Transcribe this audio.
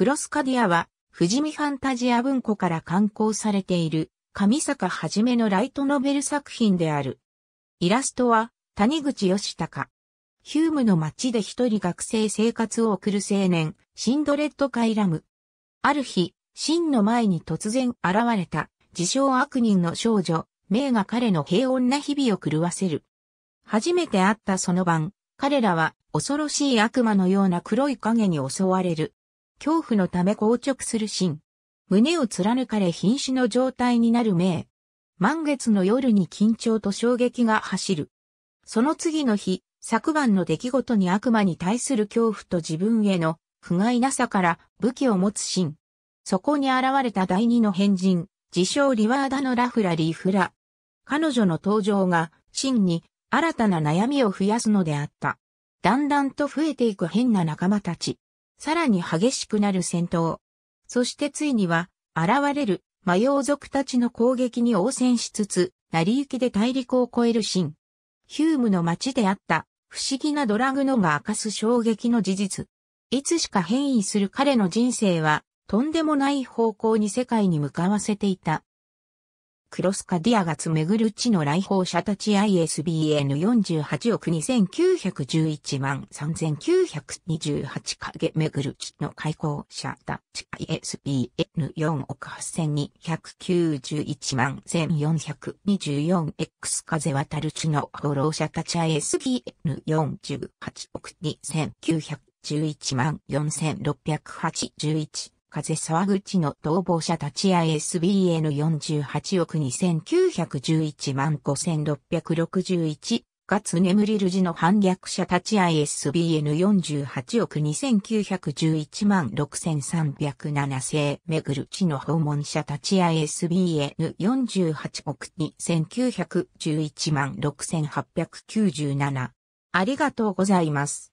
クロスカディアは、富士見ファンタジア文庫から刊行されている、上坂はじめのライトノベル作品である。イラストは、谷口義孝。ヒュームの街で一人学生生活を送る青年、シンドレッド・カイラム。ある日、シンの前に突然現れた、自称悪人の少女、メイが彼の平穏な日々を狂わせる。初めて会ったその晩、彼らは恐ろしい悪魔のような黒い影に襲われる。恐怖のため硬直する心。胸を貫かれ瀕死の状態になる命。満月の夜に緊張と衝撃が走る。その次の日、昨晩の出来事に悪魔に対する恐怖と自分への不甲斐なさから武器を持つ心。そこに現れた第二の変人、自称リワーダのラフラリーフラ。彼女の登場が、真に新たな悩みを増やすのであった。だんだんと増えていく変な仲間たち。さらに激しくなる戦闘。そしてついには、現れる魔妖族たちの攻撃に応戦しつつ、成り行きで大陸を越えるシーン。ヒュームの街であった不思議なドラグノが明かす衝撃の事実。いつしか変異する彼の人生はとんでもない方向に世界に向かわせていた。クロスカディアガツメグルチの来訪者たち ISBN48 億2911万3928カゲメグルチの開口者たち ISBN4 億8291万 1424X 風渡る地の放浪者たち ISBN48 億2911万4681風沢口の逃亡者立ち会い SBN48 億2911万5661月眠りる時の反逆者立ち会い SBN48 億2911万6307世めぐる地の訪問者立ち会い SBN48 億2911万6897ありがとうございます。